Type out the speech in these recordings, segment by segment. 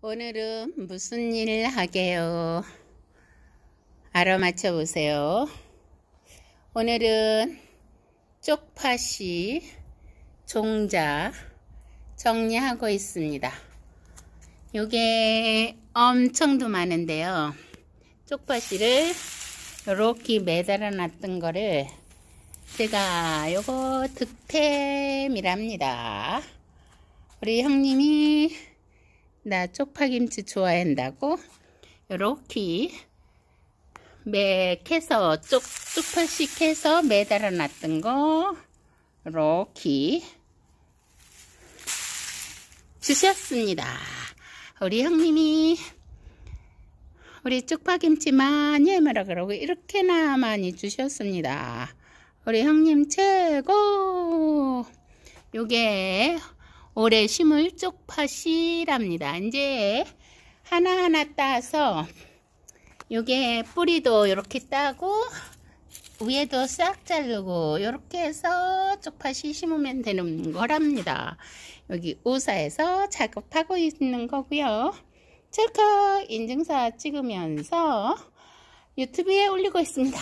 오늘은 무슨 일 하게요? 알아 맞춰보세요. 오늘은 쪽파시 종자 정리하고 있습니다. 요게 엄청도 많은데요. 쪽파시를 이렇게 매달아 놨던 거를 제가 요거 득템이랍니다. 우리 형님이 나 쪽파김치 좋아한다고 이렇게 매캐서 쪽, 쪽파씩 해서 매달아 놨던 거 이렇게 주셨습니다. 우리 형님이 우리 쪽파김치 많이 해먹으라 그러고 이렇게나 많이 주셨습니다. 우리 형님 최고! 요게 올해 심을 쪽파씨랍니다. 이제 하나하나 따서 요게 뿌리도 이렇게 따고 위에도 싹 자르고 이렇게 해서 쪽파씨 심으면 되는 거랍니다. 여기 우사에서 작업하고 있는 거고요. 셀카 인증사 찍으면서 유튜브에 올리고 있습니다.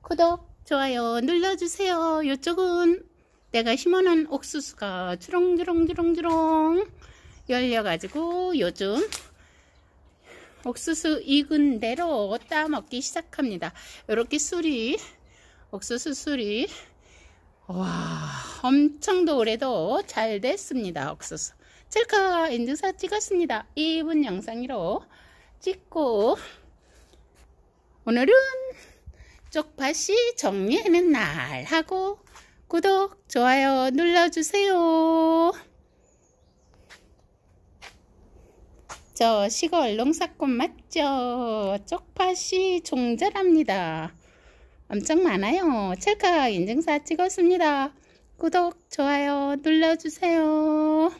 구독, 좋아요 눌러주세요. 이쪽은 내가 심어놓은 옥수수가 주렁주렁주렁주렁 열려가지고 요즘 옥수수 익은 대로 따먹기 시작합니다. 이렇게 술이 옥수수 술이 와 엄청도 오래도 잘 됐습니다. 옥수수 셀카 인증사 찍었습니다. 2분 영상으로 찍고 오늘은 쪽밭이 정리하는 날 하고 구독, 좋아요 눌러주세요. 저 시골 농사꾼 맞죠? 쪽파시 종자랍니다. 엄청 많아요. 찰칵 인증샷 찍었습니다. 구독, 좋아요 눌러주세요.